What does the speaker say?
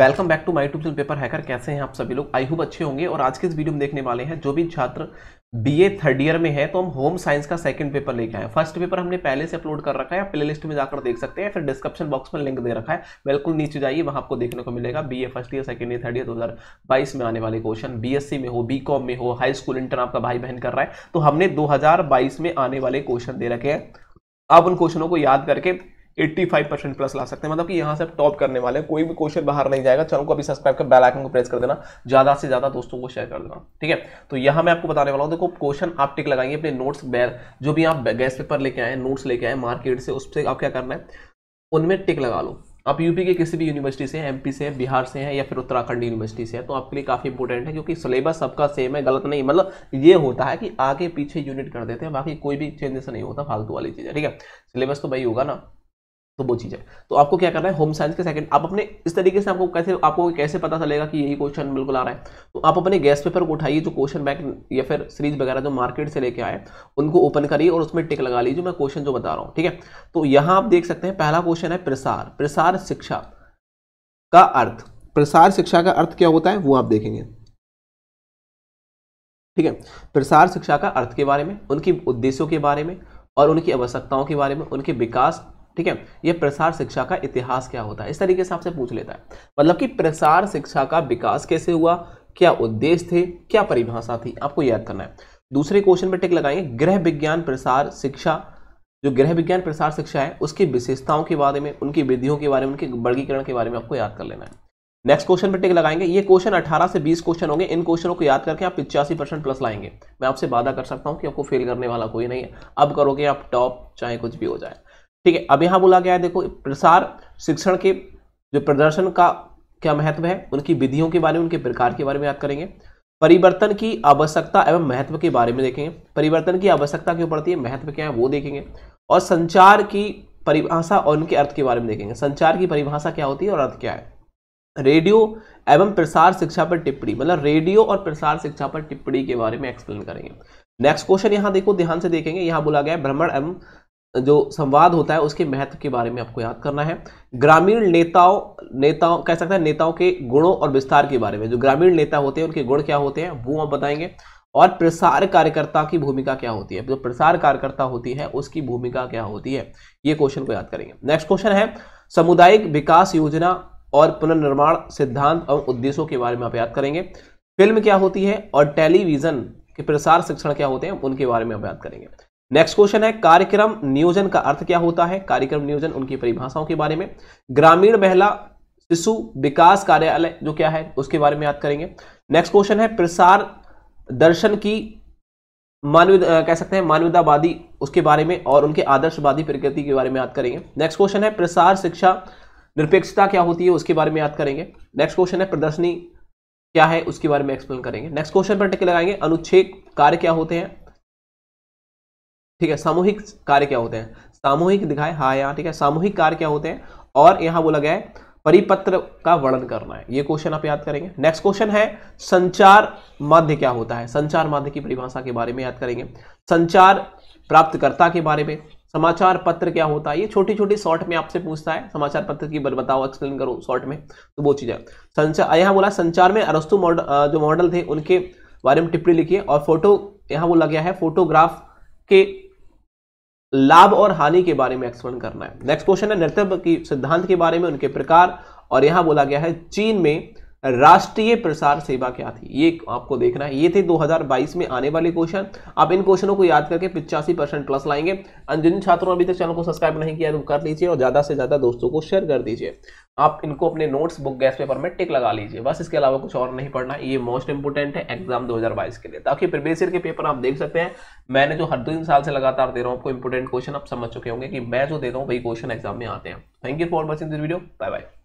welcome back to my tube paper hacker कैसे हैं आप सभी लोग आई होप अच्छे होंगे और आज के इस वीडियो में देखने वाले हैं जो भी छात्र बीए थर्ड ईयर में है तो हम होम साइंस का सेकंड पेपर लेके आए फर्स्ट पेपर हमने पहले से अपलोड कर रखा है प्ले लिस्ट में जाकर देख सकते हैं फिर डिस्क्रिप्शन बॉक्स में लिंक दे रखा है बिल्कुल नीचे जाइए वहां आपको देखने को मिलेगा a first year second year third year बाईस में आने वाले क्वेश्चन सी में हो कॉम में हो हाई स्कूल इंटर आपका भाई बहन कर रहा है तो हमने दो में आने वाले क्वेश्चन दे रखे हैं अब उन क्वेश्चनों को याद करके 85 परसेंट प्लस ला सकते हैं मतलब कि यहाँ से आप टॉप करने वाले कोई भी क्वेश्चन बाहर नहीं जाएगा चैनल को अभी सब्सक्राइब कर बेल आइकन को प्रेस कर देना ज़्यादा से ज़्यादा दोस्तों को शेयर कर देना ठीक है तो यहाँ मैं आपको बताने वाला हूँ देखो क्वेश्चन आप टिक लगाइए अपने नोट्स बैर जो भी आप गैस पेपर लेके आए नोट्स लेके आए मार्केट से उससे आप क्या करना है उनमें टिक लगा लो आप यूपी के किसी भी यूनिवर्सिटी से एम पी से बिहार से है या फिर उत्तराखंड यूनिवर्सिटी से है तो आपके लिए काफ़ी इंपॉर्टेंट है क्योंकि सिलेबस सबका सेम है गलत नहीं मतलब ये होता है कि आगे पीछे यूनिट कर देते हैं बाकी कोई भी चेंजेस नहीं होता फालतू वाली चीज़ है ठीक है सिलेबस तो भाई होगा ना तो वो चीज़ है तो आपको क्या करना है होम साइंस के सेकंड आप अपने इस तरीके से आपको कैसे आपको कैसे पता चलेगा कि यही क्वेश्चन बिल्कुल आ रहा है तो आप अपने गैस पेपर को उठाइए जो क्वेश्चन बैक या फिर सीरीज वगैरह जो मार्केट से लेके आए उनको ओपन करिए और उसमें टिक लगा लीजिए मैं क्वेश्चन जो बता रहा हूँ ठीक है तो यहाँ आप देख सकते हैं पहला क्वेश्चन है प्रसार प्रसार शिक्षा का अर्थ प्रसार शिक्षा का अर्थ क्या होता है वो आप देखेंगे ठीक है प्रसार शिक्षा का अर्थ के बारे में उनके उद्देश्यों के बारे में और उनकी आवश्यकताओं के बारे में उनके विकास ठीक है ये प्रसार शिक्षा का इतिहास क्या होता है इस तरीके से आपसे पूछ लेता है मतलब कि प्रसार शिक्षा का विकास कैसे हुआ क्या उद्देश्य थे क्या परिभाषा थी आपको याद करना है दूसरे क्वेश्चन पर टिक लगाएंगे गृह विज्ञान प्रसार शिक्षा जो गृह विज्ञान प्रसार शिक्षा है उसकी विशेषताओं के बारे में उनकी विधियों के बारे में उनके वर्गीकरण के बारे में आपको याद कर लेना है नेक्स्ट क्वेश्चन पर टिक लगाएंगे ये क्वेश्चन 18 से 20 क्वेश्चन होंगे इन क्वेश्चनों को याद करके आप पिचासी परसेंट प्लस लाएंगे मैं आपसे वादा कर सकता हूँ कि आपको फेल करने वाला कोई नहीं है अब करोगे आप टॉप चाहे कुछ भी हो जाए ठीक है अब यहाँ बोला गया है देखो प्रसार शिक्षण के जो प्रदर्शन का क्या महत्व है उनकी विधियों के बारे में उनके प्रकार के बारे में याद करेंगे परिवर्तन की आवश्यकता एवं महत्व के बारे में देखेंगे परिवर्तन की आवश्यकता क्यों पड़ती है महत्व क्या है वो देखेंगे और संचार की परिभाषा और उनके अर्थ के बारे में देखेंगे संचार की परिभाषा क्या होती है और अर्थ क्या है रेडियो एवं प्रसार शिक्षा पर टिप्पणी मतलब रेडियो और प्रसार शिक्षा पर टिप्पणी के बारे में एक्सप्लेन करेंगे नेक्स्ट क्वेश्चन यहाँ देखो ध्यान से देखेंगे यहाँ बोला गया है भ्रमण एवं जो संवाद होता है उसके महत्व के बारे में आपको याद करना है ग्रामीण नेताओं नेताओं कह सकते हैं नेताओं के गुणों और विस्तार के बारे में जो ग्रामीण नेता होते हैं उनके गुण क्या होते हैं वो आप बताएंगे और प्रसार कार्यकर्ता की भूमिका क्या होती है जो प्रसार कार्यकर्ता होती है उसकी भूमिका क्या होती है ये क्वेश्चन को याद करेंगे नेक्स्ट क्वेश्चन है सामुदायिक विकास योजना और पुनर्निर्माण सिद्धांत और उद्देश्यों के बारे में आप याद करेंगे फिल्म क्या होती है और टेलीविजन के प्रसार शिक्षण क्या होते हैं उनके बारे में आप याद करेंगे नेक्स्ट क्वेश्चन है कार्यक्रम नियोजन का अर्थ क्या होता है कार्यक्रम नियोजन उनकी परिभाषाओं के बारे में ग्रामीण महिला शिशु विकास कार्यालय जो क्या है उसके बारे में याद करेंगे नेक्स्ट क्वेश्चन है प्रसार दर्शन की मानव कह सकते हैं मानवतावादी उसके बारे में और उनके आदर्शवादी प्रकृति के बारे में याद करेंगे नेक्स्ट क्वेश्चन है प्रसार शिक्षा निरपेक्षता क्या होती है उसके बारे में याद करेंगे नेक्स्ट क्वेश्चन है प्रदर्शनी क्या है उसके बारे में एक्सप्लेन करेंगे नेक्स्ट क्वेश्चन पर टिक लगाएंगे अनुच्छेद कार्य क्या होते हैं ठीक है सामूहिक कार्य क्या होते हैं सामूहिक दिखाए हाँ यहाँ ठीक है सामूहिक कार्य क्या होते हैं और यहाँ बोला गया है परिपत्र का वर्णन करना है ये क्वेश्चन आप याद करेंगे नेक्स्ट क्वेश्चन है संचार माध्य क्या होता है संचार माध्य की परिभाषा के बारे में याद करेंगे संचार प्राप्तकर्ता के बारे में समाचार पत्र क्या होता है ये छोटी छोटी शॉर्ट में आपसे पूछता है समाचार पत्र की बार बताओ एक्सप्लेन करो शॉर्ट में तो वो चीज़ें संचार यहाँ बोला संचार में अरस्तु मॉडल जो मॉडल थे उनके बारे में टिप्पणी लिखिए और फोटो यहाँ बोला गया है फोटोग्राफ के लाभ और हानि के बारे में एक्सप्लेन करना है नेक्स्ट क्वेश्चन है नृत्य की सिद्धांत के बारे में उनके प्रकार और यहां बोला गया है चीन में राष्ट्रीय प्रसार सेवा क्या थी ये आपको देखना है ये थे 2022 में आने वाले क्वेश्चन आप इन क्वेश्चनों को याद करके पिचासी परसेंट प्लस लाएंगे जिन छात्रों ने अभी तक चैनल को सब्सक्राइब नहीं किया तो कर लीजिए और ज़्यादा से ज़्यादा दोस्तों को शेयर कर दीजिए आप इनको अपने नोट्स बुक गैस पेपर में टिक लगा लीजिए बस इसके अलावा कुछ और नहीं पढ़ना ये मोस्ट इंपोर्टेंट है एग्जाम 2022 के लिए ताकि प्रीवियस के पेपर आप देख सकते हैं मैंने जो हर तीन साल से लगातार दे रहा हूँ आपको इंपोर्टेंट क्वेश्चन आप समझ चुके होंगे कि मैं जो देता हूँ वही क्वेश्चन एग्जाम में आते हैं thank you for watching this video bye bye